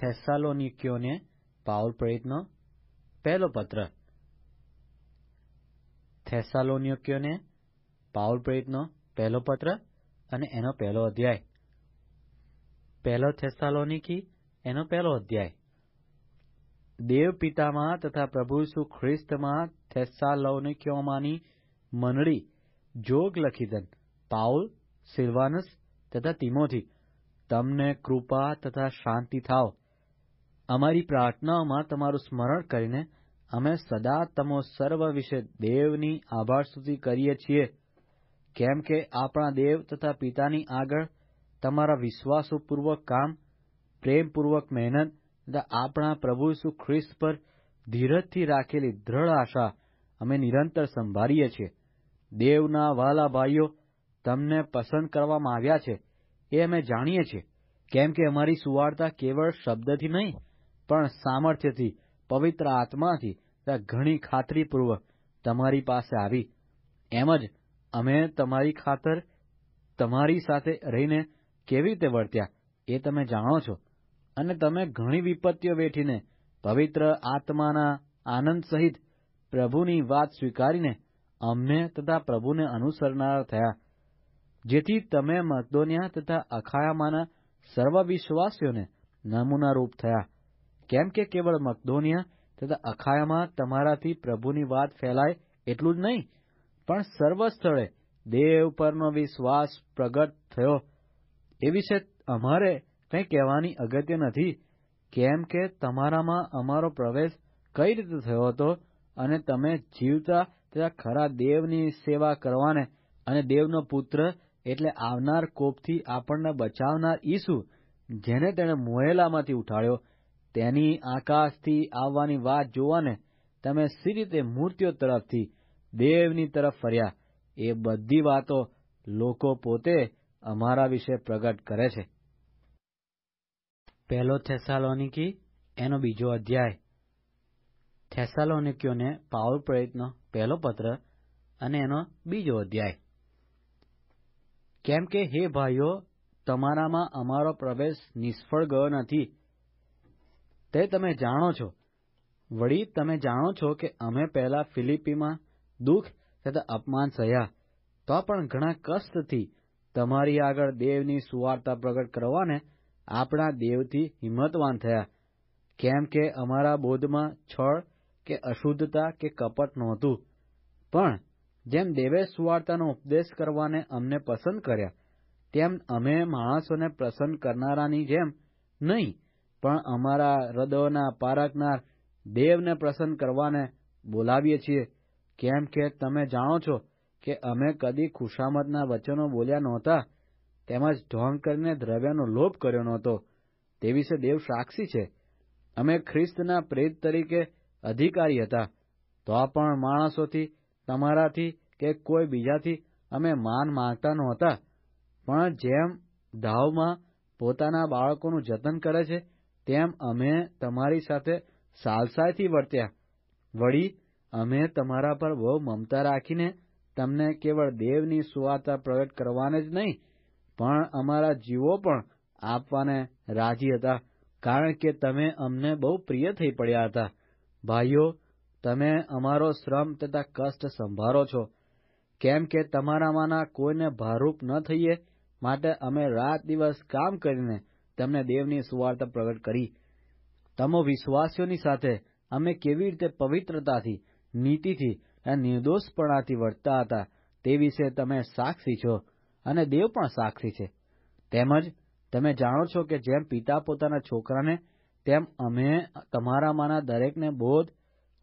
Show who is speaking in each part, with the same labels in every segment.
Speaker 1: થેસાલોનિકીઓને Paul પ્રેરિતનો પહેલો પત્ર થેસાલોનિકીઓને Paul પ્રેરિતનો પહેલો પત્ર અને એનો પહેલો અધ્યાય પહેલો થેસાલોનિકી એનો પહેલો અધ્યાય દેવ પિતામાં તથા પ્રભુ ઈસુ ખ્રિસ્તમાં થેસાલોનિકીઓમાંની મંડળી જોગ લખીદન પાઉલ સિલ્વાનસ તથા તિમોથી તમને કૃપા તથા શાંતિ થાવ અમારી પ્રાર્થનાઓમાં તમારું સ્મરણ કરીને અમે સદા તમો સર્વ વિશે દેવની આભાર સ્તુતિ કરીએ છીએ કેમ કે આપણા દેવ તથા પિતાની આગળ તમારા વિશ્વાસપૂર્વક કામ પ્રેમપૂર્વક મહેનત તથા આપણા પ્રભુ ઈસુ ખ્રિસ્ત પર ધીરજથી રાખેલી દ્રઢ આશા અમે નિરંતર સંભાળીએ છીએ દેવના વાલા ભાઈઓ તમને પસંદ કરવામાં આવ્યા છે એ અમે જાણીએ છીએ કેમ કે અમારી સુવાર્તા કેવળ શબ્દથી નહીં પણ સામર્થ્યથી પવિત્ર આત્માથી ઘણી ખાતરીપૂર્વક તમારી પાસે આવી એમ જ અમે તમારી ખાતર તમારી સાથે રહીને કેવી રીતે વર્ત્યા એ તમે જાણો છો અને તમે ઘણી વિપત્તિઓ વેઠીને પવિત્ર આત્માના આનંદ સહિત પ્રભુની વાત સ્વીકારીને અમને તથા પ્રભુને અનુસરનાર થયા જેથી તમે મકદોનિયા તથા અખાયામાના સર્વ વિશ્વાસીઓને નમૂનારૂપ થયા કેમ કે કેવળ મકદોનિયા તથા અખાયામાં તમારાથી પ્રભુની વાત ફેલાય એટલું જ નહીં પણ સર્વ સ્થળે દેવ પરનો વિશ્વાસ પ્રગટ થયો એ વિશે અમારે કંઈ કહેવાની અગત્ય નથી કેમ કે તમારામાં અમારો પ્રવેશ કઈ રીતે થયો હતો અને તમે જીવતા તથા ખરા દેવની સેવા કરવાને અને દેવનો પુત્ર એટલે આવનાર કોપથી આપણને બચાવનાર ઈસુ જેને તેણે મોહેલામાંથી ઉઠાડ્યો તેની આકાશથી આવવાની વાત જોવાને તમે સી રીતે મૂર્તિઓ તરફથી દેવની તરફ ફર્યા એ બધી વાતો લોકો પોતે અમારા વિશે પ્રગટ કરે છે પહેલો થેસાલોનિકી એનો બીજો અધ્યાય થેસાલોનિકીઓને પાઉલ પ્રયત્નો પહેલો પત્ર અને એનો બીજો અધ્યાય કેમ કે હે ભાઈઓ તમારામાં અમારો પ્રવેશ નિષ્ફળ ગયો નથી તે તમે જાણો છો વળી તમે જાણો છો કે અમે પહેલા ફિલિપીમાં દુઃખ તથા અપમાન સહ્યા તો પણ ઘણા કષ્ટથી તમારી આગળ દેવની સુવાર્તા પ્રગટ કરવાને આપણા દેવથી હિંમતવાન થયા કેમ કે અમારા બોધમાં છળ કે અશુદ્ધતા કે કપટ નહોતું પણ જેમ દેવે સુવાર્તાનો ઉપદેશ કરવાને અમને પસંદ કર્યા તેમ અમે માણસોને પ્રસન્ન કરનારાની જેમ નહીં પણ અમારા હૃદયોના પારખનાર દેવને પ્રસન્ન કરવાને બોલાવીએ છીએ કેમ કે તમે જાણો છો કે અમે કદી ખુશામતના વચનો બોલ્યા નહોતા તેમજ ઢોંગ કરીને દ્રવ્યનો લોભ કર્યો નહોતો તે વિશે દેવ સાક્ષી છે અમે ખ્રિસ્તના પ્રેત તરીકે અધિકારી હતા તો પણ માણસોથી તમારાથી કે કોઈ બીજાથી અમે માન માંગતા નહોતા પણ જેમ ધાવમાં પોતાના બાળકોનું જતન કરે છે તેમ અમે તમારી સાથે સાલસાઈથી વર્ત્યા વળી અમે તમારા પર બહુ મમતા રાખીને તમને કેવળ દેવની સુવાર્તા પ્રગટ કરવાને જ નહીં પણ અમારા જીવો પણ આપવાને રાજી હતા કારણ કે તમે અમને બહુ પ્રિય થઈ પડ્યા હતા ભાઈઓ તમે અમારો શ્રમ તથા કષ્ટ સંભાળો છો કેમ કે તમારામાંના કોઈને ભારૂપ ન થઈએ માટે અમે રાત દિવસ કામ કરીને તેમણે દેવની સુવાર્તા પ્રગટ કરી તમો વિશ્વાસીઓની સાથે અમે કેવી રીતે પવિત્રતાથી નીતિથી અને નિર્દોષપણાથી વર્તતા હતા તે વિશે તમે સાક્ષી છો અને દેવ પણ સાક્ષી છે તેમજ તમે જાણો છો કે જેમ પિતા પોતાના છોકરાને તેમ અમે તમારામાંના દરેકને બોધ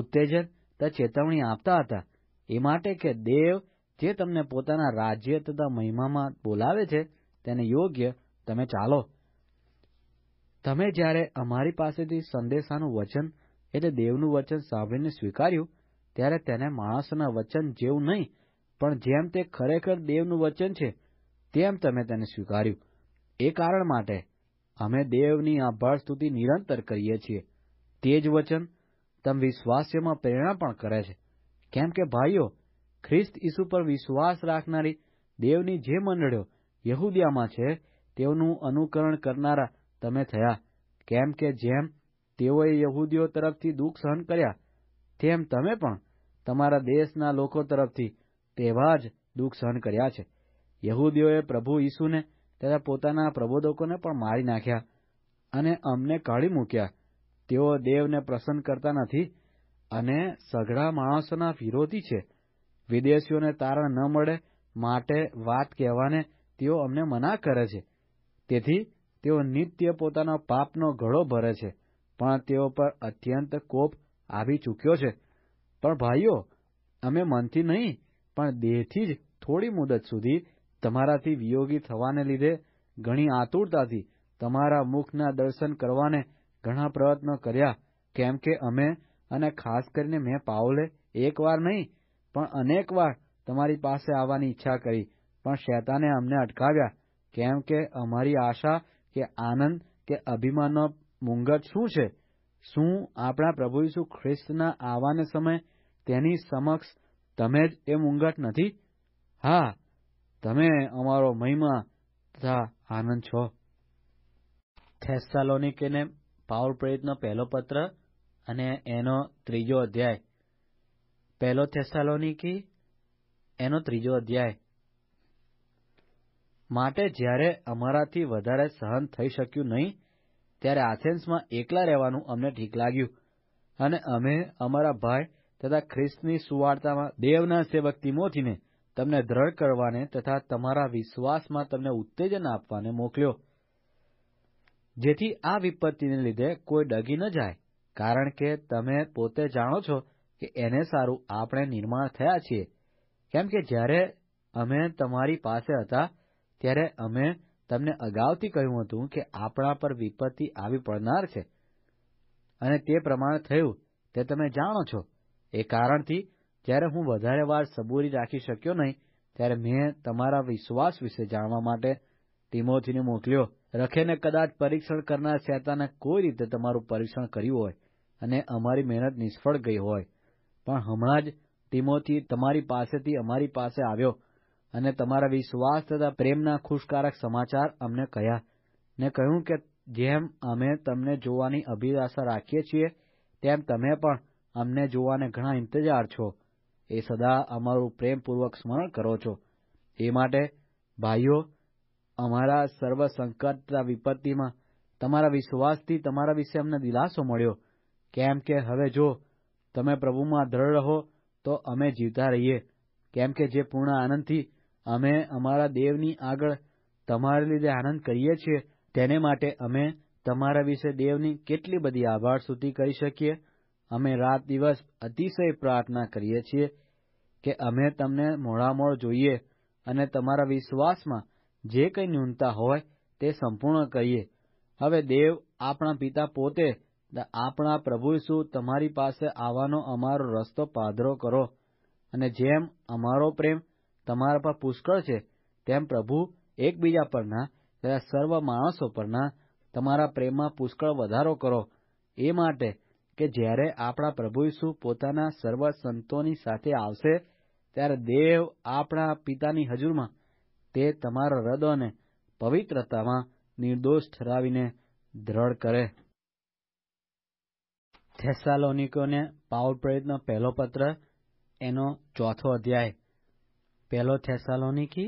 Speaker 1: ઉત્તેજન તથા ચેતવણી આપતા હતા એ માટે કે દેવ જે તમને પોતાના રાજ્ય તથા મહિમામાં બોલાવે છે તેને યોગ્ય તમે ચાલો તમે જ્યારે અમારી પાસેથી સંદેશાનું વચન એટલે દેવનું વચન સાંભળીને સ્વીકાર્યું ત્યારે તેને માણસના વચન જેવું નહીં પણ જેમ તે ખરેખર દેવનું વચન છે તેમ તમે તેને સ્વીકાર્યું એ કારણ માટે અમે દેવની આભાર સ્તુતિ નિરંતર કરીએ છીએ તે જ વચન તમ વિશ્વાસ્યમાં પ્રેરણા પણ કરે છે કેમ કે ભાઈઓ ખ્રિસ્ત ઈસુ પર વિશ્વાસ રાખનારી દેવની જે મંડળીઓ યહૂદિયામાં છે તેઓનું અનુકરણ કરનારા તમે થયા કેમ કે જેમ તેઓએ યહૂદીઓ તરફથી દુઃખ સહન કર્યા તેમ તમે પણ તમારા દેશના લોકો તરફથી તેવા જ દુઃખ સહન કર્યા છે યહૂદીઓએ પ્રભુ ઈસુને તથા પોતાના પ્રબોધકોને પણ મારી નાખ્યા અને અમને કાઢી મૂક્યા તેઓ દેવને પ્રસન્ન કરતા નથી અને સઘળા માણસોના વિરોધી છે વિદેશીઓને તારણ ન મળે માટે વાત કહેવાને તેઓ અમને મના કરે છે તેથી તેઓ નિત્ય પોતાનો પાપનો ઘડો ભરે છે પણ તેઓ પર અત્યંત કોપ આવી ચૂક્યો છે પણ ભાઈઓ અમે મનથી નહીં પણ દેહથી જ થોડી મુદત સુધી તમારાથી વિયોગી થવાને લીધે ઘણી આતુરતાથી તમારા મુખના દર્શન કરવાને ઘણા પ્રયત્નો કર્યા કેમ કે અમે અને ખાસ કરીને મેં પાઉલે એકવાર નહીં પણ અનેકવાર તમારી પાસે આવવાની ઈચ્છા કરી પણ શેતાને અમને અટકાવ્યા કેમ કે અમારી આશા કે આનંદ કે અભિમાનનો મૂંગટ શું છે શું આપણા પ્રભુ ઈસુ ખ્રિસ્તના આવવાને સમય તેની સમક્ષ તમે જ એ મૂંગટ નથી હા તમે અમારો મહિમા તથા આનંદ છો થેસ્સાલોનિકેને પાવર પ્રેરિતનો પહેલો પત્ર અને એનો ત્રીજો અધ્યાય પહેલો થેસ્સાલોનિકી એનો ત્રીજો અધ્યાય માટે જ્યારે અમારાથી વધારે સહન થઈ શક્યું નહીં ત્યારે આથેન્સમાં એકલા રહેવાનું અમને ઠીક લાગ્યું અને અમે અમારા ભાઈ તથા ખ્રિસ્તની સુવાર્તામાં દેવના સેવક તિમોથીને તમને દ્રઢ કરવાને તથા તમારા વિશ્વાસમાં તમને ઉત્તેજન આપવાને મોકલ્યો જેથી આ વિપત્તિને લીધે કોઈ ડગી ન જાય કારણ કે તમે પોતે જાણો છો કે એને સારું આપણે નિર્માણ થયા છીએ કેમ કે જ્યારે અમે તમારી પાસે હતા ત્યારે અમે તમને અગાઉથી કહ્યું હતું કે આપણા પર વિપત્તિ આવી પડનાર છે અને તે પ્રમાણે થયું તે તમે જાણો છો એ કારણથી જ્યારે હું વધારે વાર સબૂરી રાખી શક્યો નહીં ત્યારે મેં તમારા વિશ્વાસ વિશે જાણવા માટે ટીમોથીને મોકલ્યો રખેને કદાચ પરીક્ષણ કરનાર શેતાને કોઈ રીતે તમારું પરીક્ષણ કર્યું હોય અને અમારી મહેનત નિષ્ફળ ગઈ હોય પણ હમણાં જ ટીમોથી તમારી પાસેથી અમારી પાસે આવ્યો અને તમારા વિશ્વાસ તથા પ્રેમના ખુશકારક સમાચાર અમને કહ્યા ને કહ્યું કે જેમ અમે તમને જોવાની અભિલાષા રાખીએ છીએ તેમ તમે પણ અમને જોવાને ઘણા ઇંતજાર છો એ સદા અમારું પ્રેમપૂર્વક સ્મરણ કરો છો એ માટે ભાઈઓ અમારા સર્વ સંકટ તથા વિપત્તિમાં તમારા વિશ્વાસથી તમારા વિશે અમને દિલાસો મળ્યો કેમ કે હવે જો તમે પ્રભુમાં દ્રઢ રહો તો અમે જીવતા રહીએ કેમ કે જે પૂર્ણ આનંદથી અમે અમારા દેવની આગળ તમારે લીધે આનંદ કરીએ છીએ તેને માટે અમે તમારા વિશે દેવની કેટલી બધી આભાર સુધી કરી શકીએ અમે રાત દિવસ અતિશય પ્રાર્થના કરીએ છીએ કે અમે તમને મોડામોડ જોઈએ અને તમારા વિશ્વાસમાં જે કંઈ ન્યૂનતા હોય તે સંપૂર્ણ કરીએ હવે દેવ આપણા પિતા પોતે આપણા પ્રભુ ઈસુ તમારી પાસે આવવાનો અમારો રસ્તો પાધરો કરો અને જેમ અમારો પ્રેમ તમારા પર પુષ્કળ છે તેમ પ્રભુ એકબીજા પરના તથા સર્વ માણસો પરના તમારા પ્રેમમાં પુષ્કળ વધારો કરો એ માટે કે જ્યારે આપણા પ્રભુ ઈસુ પોતાના સર્વ સંતોની સાથે આવશે ત્યારે દેવ આપણા પિતાની હજુરમાં તે તમારા હૃદયને પવિત્રતામાં નિર્દોષ ઠરાવીને દ્રઢ કરે થેસાલોનિકોને પાવર પ્રયત્નો પહેલો પત્ર એનો ચોથો અધ્યાય પહેલો થેસાલોનીકી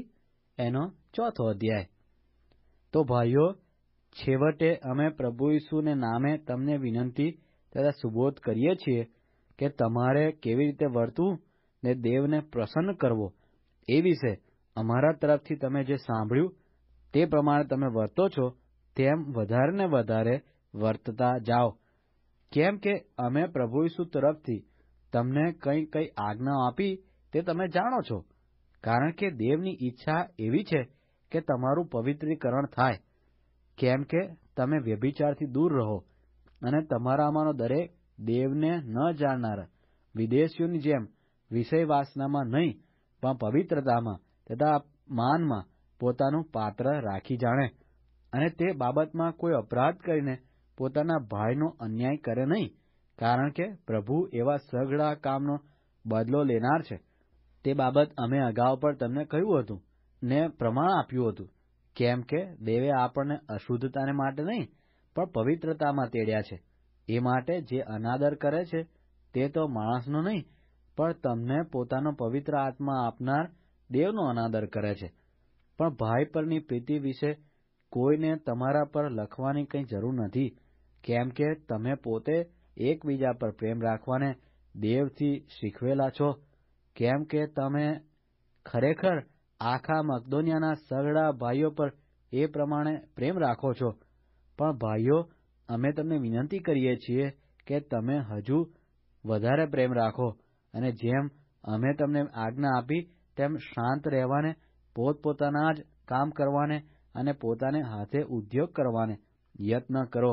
Speaker 1: એનો ચોથો અધ્યાય તો ભાઈઓ છેવટે અમે પ્રભુ ઈસુને નામે તમને વિનંતી તથા સુબોધ કરીએ છીએ કે તમારે કેવી રીતે વર્તવું ને દેવને પ્રસન્ન કરવો એ વિશે અમારા તરફથી તમે જે સાંભળ્યું તે પ્રમાણે તમે વર્તો છો તેમ વધારે વધારે વર્તતા જાઓ કેમ કે અમે પ્રભુ ઈસુ તરફથી તમને કઈ કઈ આજ્ઞાઓ આપી તે તમે જાણો છો કારણ કે દેવની ઈચ્છા એવી છે કે તમારું પવિત્રીકરણ થાય કેમ કે તમે વ્યભિચારથી દૂર રહો અને તમારામાંનો દરેક દેવને ન જાણનાર વિદેશીઓની જેમ વિષય વાસનામાં નહીં પણ પવિત્રતામાં તથા માનમાં પોતાનું પાત્ર રાખી જાણે અને તે બાબતમાં કોઈ અપરાધ કરીને પોતાના ભાઈનો અન્યાય કરે નહીં કારણ કે પ્રભુ એવા સઘળા કામનો બદલો લેનાર છે તે બાબત અમે અગાઉ પણ તમને કહ્યું હતું ને પ્રમાણ આપ્યું હતું કેમ કે દેવે આપણને અશુદ્ધતાને માટે નહીં પણ પવિત્રતામાં તેડ્યા છે એ માટે જે અનાદર કરે છે તે તો માણસનો નહીં પણ તમને પોતાનો પવિત્ર આત્મા આપનાર દેવનો અનાદર કરે છે પણ ભાઈ પરની પ્રીતિ વિશે કોઈને તમારા પર લખવાની કંઈ જરૂર નથી કેમ કે તમે પોતે એકબીજા પર પ્રેમ રાખવાને દેવથી શીખવેલા છો કેમ કે તમે ખરેખર આખા મકદોનિયાના સગડા ભાઈઓ પર એ પ્રમાણે પ્રેમ રાખો છો પણ ભાઈઓ અમે તમને વિનંતી કરીએ છીએ કે તમે હજુ વધારે પ્રેમ રાખો અને જેમ અમે તમને આજ્ઞા આપી તેમ શાંત રહેવાને પોતપોતાના જ કામ કરવાને અને પોતાને હાથે ઉદ્યોગ કરવાને યત્ન કરો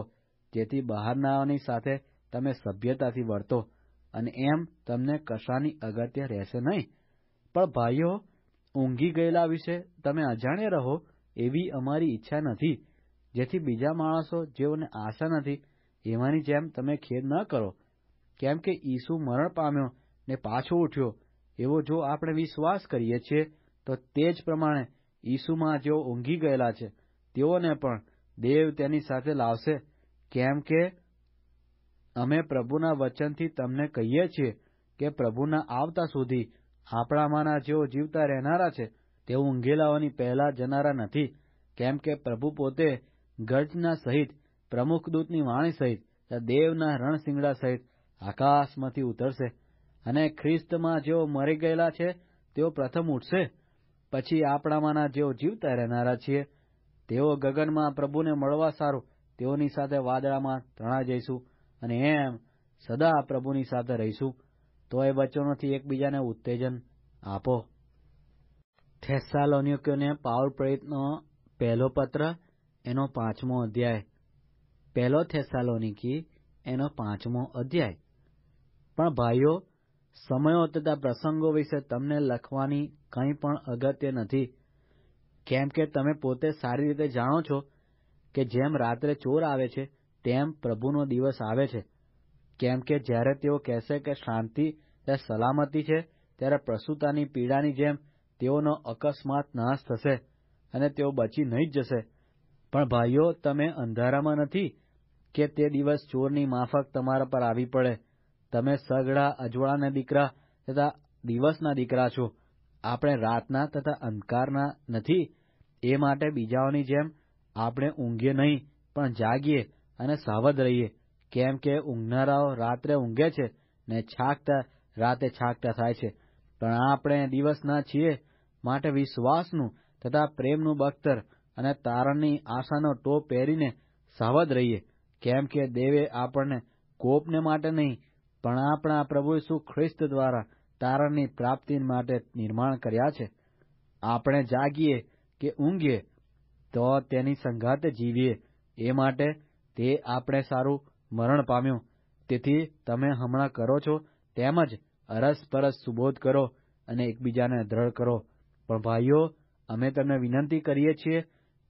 Speaker 1: જેથી બહારનાઓની સાથે તમે સભ્યતાથી વર્તો અને એમ તમને કશાની અગત્ય રહેશે નહીં પણ ભાઈઓ ઊંઘી ગયેલા વિશે તમે અજાણ્યા રહો એવી અમારી ઈચ્છા નથી જેથી બીજા માણસો જેઓને આશા નથી એમાંની જેમ તમે ખેદ ન કરો કેમ કે ઈસુ મરણ પામ્યો ને પાછો ઉઠ્યો એવો જો આપણે વિશ્વાસ કરીએ છીએ તો તે જ પ્રમાણે ઈસુમાં જેઓ ઊંઘી ગયેલા છે તેઓને પણ દેવ તેની સાથે લાવશે કેમ કે અમે પ્રભુના વચનથી તમને કહીએ છીએ કે પ્રભુના આવતા સુધી આપણામાંના જેઓ જીવતા રહેનારા છે તેઓ ઊંઘેલાઓની પહેલા જનારા નથી કેમ કે પ્રભુ પોતે ગર્જના સહિત પ્રમુખ દૂતની વાણી સહિત દેવના રણસિંગડા સહિત આકાશમાંથી ઉતરશે અને ખ્રિસ્તમાં જેઓ મરી ગયેલા છે તેઓ પ્રથમ ઉઠશે પછી આપણામાંના જેઓ જીવતા રહેનારા છીએ તેઓ ગગનમાં પ્રભુને મળવા સારું તેઓની સાથે વાદળામાં તણાઈ જઈશું અને એમ સદા પ્રભુની સાથે રહીશું તો એ વચનોથી એકબીજાને ઉત્તેજન આપો થેસાલોનિકોને પાવર પ્રેરિતનો પહેલો પત્ર એનો પાંચમો અધ્યાય પહેલો થેસાલોનિકી એનો પાંચમો અધ્યાય પણ ભાઈઓ સમયો તથા પ્રસંગો વિશે તમને લખવાની કંઈ પણ અગત્ય નથી કેમ કે તમે પોતે સારી રીતે જાણો છો કે જેમ રાત્રે ચોર આવે છે તેમ પ્રભુનો દિવસ આવે છે કેમ કે જ્યારે તેઓ કહેશે કે શાંતિ એ સલામતી છે ત્યારે પ્રસૂતાની પીડાની જેમ તેઓનો અકસ્માત નાશ થશે અને તેઓ બચી નહીં જ જશે પણ ભાઈઓ તમે અંધારામાં નથી કે તે દિવસ ચોરની માફક તમારા પર આવી પડે તમે સગડા અજવાળાના દીકરા તથા દિવસના દીકરા છો આપણે રાતના તથા અંધકારના નથી એ માટે બીજાઓની જેમ આપણે ઊંઘીએ નહીં પણ જાગીએ અને સાવધ રહીએ કેમ કે ઊંઘનારાઓ રાત્રે ઊંઘે છે ને છાકતા રાતે છાકતા થાય છે પણ આપણે દિવસના છીએ માટે વિશ્વાસનું તથા પ્રેમનું બખ્તર અને તારણની આશાનો ટોપ પહેરીને સાવધ રહીએ કેમ કે દેવે આપણને કોપને માટે નહીં પણ આપણા પ્રભુ ઈસુ ખ્રિસ્ત દ્વારા તારણની પ્રાપ્તિ માટે નિર્માણ કર્યા છે આપણે જાગીએ કે ઊંઘીએ તો તેની સંઘાતે જીવીએ એ માટે તે આપણે સારું મરણ પામ્યું તેથી તમે હમણાં કરો છો તેમ જ અરસપરસ સુબોધ કરો અને એકબીજાને દ્રઢ કરો પણ ભાઈઓ અમે તમને વિનંતી કરીએ છીએ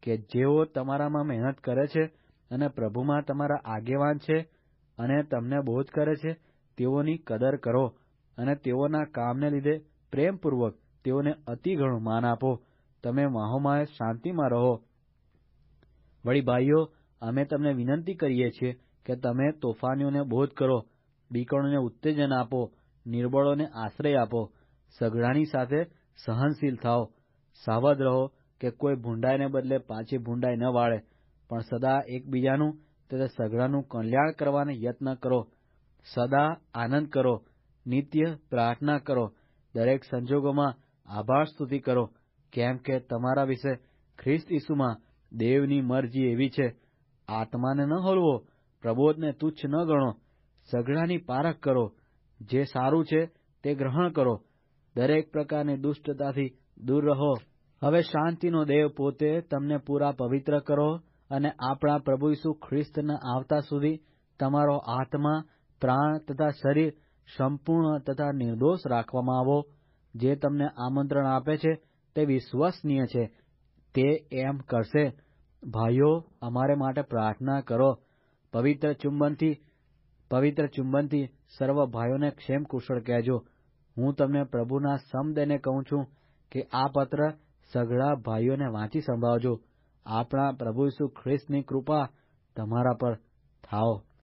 Speaker 1: કે જેઓ તમારામાં મહેનત કરે છે અને પ્રભુમાં તમારા આગેવાન છે અને તમને બોધ કરે છે તેઓની કદર કરો અને તેઓના કામને લીધે પ્રેમપૂર્વક તેઓને અતિ ઘણું માન આપો તમે માહોમાય શાંતિમાં રહો વળી ભાઈઓ અમે તમને વિનંતી કરીએ છીએ કે તમે તોફાનીઓને બોધ કરો બીકણોને ઉત્તેજન આપો નિર્બળોને આશ્રય આપો સઘળાની સાથે સહનશીલ થાઓ સાવધ રહો કે કોઈ ભૂંડાઈને બદલે પાછી ભૂંડાઈ ન વાળે પણ સદા એકબીજાનું તથા સઘળાનું કલ્યાણ કરવાનો યત્ન કરો સદા આનંદ કરો નિત્ય પ્રાર્થના કરો દરેક સંજોગોમાં આભાર સ્તુતિ કરો કેમ કે તમારા વિશે ખ્રિસ્ત ઈસુમાં દેવની મરજી એવી છે આત્માને ન હળવો પ્રબોધને તુચ્છ ન ગણો સઘળાની પારખ કરો જે સારું છે તે ગ્રહણ કરો દરેક પ્રકારની દુષ્ટતાથી દૂર રહો હવે શાંતિનો દેવ પોતે તમને પૂરા પવિત્ર કરો અને આપણા પ્રભુ ઈસુ ખ્રિસ્તના આવતા સુધી તમારો આત્મા પ્રાણ તથા શરીર સંપૂર્ણ તથા નિર્દોષ રાખવામાં આવો જે તમને આમંત્રણ આપે છે તે વિશ્વસનીય છે તે એમ કરશે ભાઈઓ અમારે માટે પ્રાર્થના કરો પવિત્ર ચુંબનથી પવિત્ર ચુંબનથી સર્વ ભાઈઓને ક્ષેમ કુશળ કહેજો હું તમને પ્રભુના સમદેને કહું છું કે આ પત્ર સઘળા ભાઈઓને વાંચી સંભાળજો આપણા પ્રભુ ઈસુ ખ્રિસ્તની કૃપા તમારા પર થાઓ